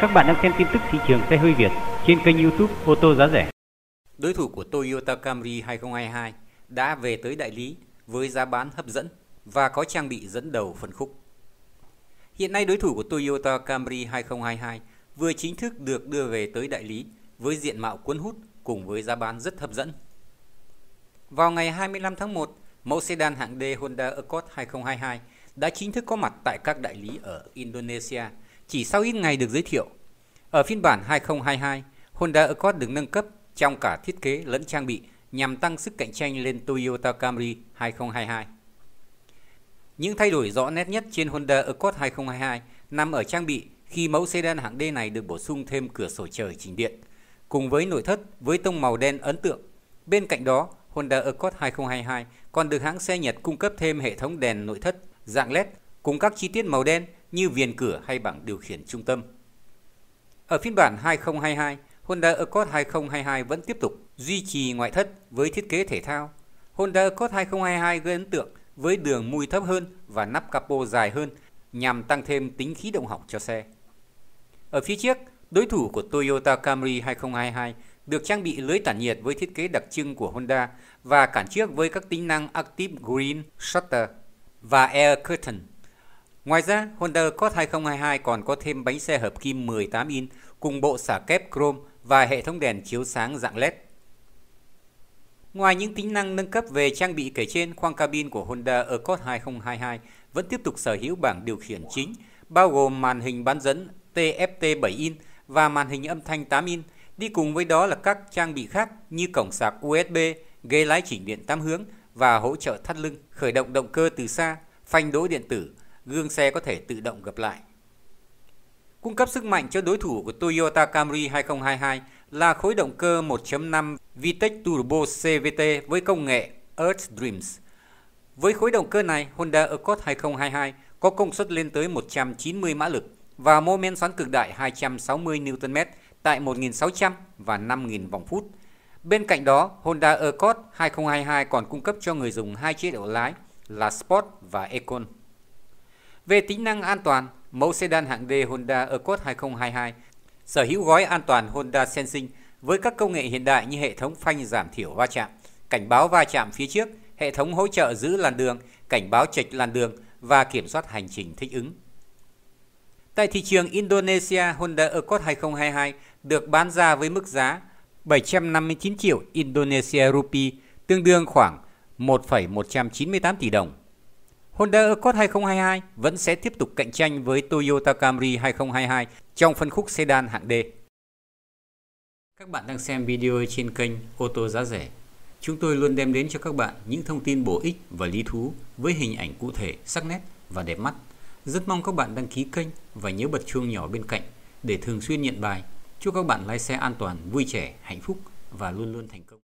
Các bạn đang xem tin tức thị trường xe hơi Việt trên kênh YouTube ô tô giá rẻ. Đối thủ của Toyota Camry 2022 đã về tới đại lý với giá bán hấp dẫn và có trang bị dẫn đầu phân khúc. Hiện nay đối thủ của Toyota Camry 2022 vừa chính thức được đưa về tới đại lý với diện mạo cuốn hút cùng với giá bán rất hấp dẫn. Vào ngày 25 tháng 1, mẫu sedan hạng D Honda Accord 2022 đã chính thức có mặt tại các đại lý ở Indonesia chỉ sau ít ngày được giới thiệu. Ở phiên bản 2022, Honda Accord được nâng cấp trong cả thiết kế lẫn trang bị nhằm tăng sức cạnh tranh lên Toyota Camry 2022. Những thay đổi rõ nét nhất trên Honda Accord 2022 nằm ở trang bị khi mẫu sedan hạng D này được bổ sung thêm cửa sổ trời chỉnh điện, cùng với nội thất với tông màu đen ấn tượng. Bên cạnh đó, Honda Accord 2022 còn được hãng xe Nhật cung cấp thêm hệ thống đèn nội thất dạng LED cùng các chi tiết màu đen như viền cửa hay bảng điều khiển trung tâm. Ở phiên bản 2022, Honda Accord 2022 vẫn tiếp tục duy trì ngoại thất với thiết kế thể thao. Honda Accord 2022 gây ấn tượng với đường mùi thấp hơn và nắp capo dài hơn nhằm tăng thêm tính khí động học cho xe. Ở phía trước, đối thủ của Toyota Camry 2022 được trang bị lưới tản nhiệt với thiết kế đặc trưng của Honda và cản trước với các tính năng Active Green Shutter và Air Curtain Ngoài ra, Honda Accord 2022 còn có thêm bánh xe hợp kim 18 in cùng bộ xả kép chrome và hệ thống đèn chiếu sáng dạng LED. Ngoài những tính năng nâng cấp về trang bị kể trên, khoang cabin của Honda Accord 2022 vẫn tiếp tục sở hữu bảng điều khiển chính, bao gồm màn hình bán dẫn TFT 7 in và màn hình âm thanh 8 in, đi cùng với đó là các trang bị khác như cổng sạc USB, ghế lái chỉnh điện 8 hướng và hỗ trợ thắt lưng, khởi động động cơ từ xa, phanh đỗ điện tử, gương xe có thể tự động gập lại. Cung cấp sức mạnh cho đối thủ của Toyota Camry 2022 là khối động cơ 1.5 VTEC Turbo CVT với công nghệ Earth Dreams. Với khối động cơ này, Honda Accord 2022 có công suất lên tới 190 mã lực và mô men xoắn cực đại 260 Nm tại 1.600 và 5.000 vòng phút. Bên cạnh đó, Honda Accord 2022 còn cung cấp cho người dùng hai chế độ lái là Sport và Econ. Về tính năng an toàn, mẫu sedan hạng D Honda Accord 2022 sở hữu gói an toàn Honda Sensing với các công nghệ hiện đại như hệ thống phanh giảm thiểu va chạm, cảnh báo va chạm phía trước, hệ thống hỗ trợ giữ làn đường, cảnh báo chệch làn đường và kiểm soát hành trình thích ứng. Tại thị trường Indonesia, Honda Accord 2022 được bán ra với mức giá 759 triệu Indonesia rupee, tương đương khoảng 1,198 tỷ đồng. Honda Accord 2022 vẫn sẽ tiếp tục cạnh tranh với Toyota Camry 2022 trong phân khúc sedan hạng D. Các bạn đang xem video trên kênh ô tô giá rẻ. Chúng tôi luôn đem đến cho các bạn những thông tin bổ ích và lý thú với hình ảnh cụ thể, sắc nét và đẹp mắt. Rất mong các bạn đăng ký kênh và nhớ bật chuông nhỏ bên cạnh để thường xuyên nhận bài. Chúc các bạn lái xe an toàn, vui trẻ, hạnh phúc và luôn luôn thành công.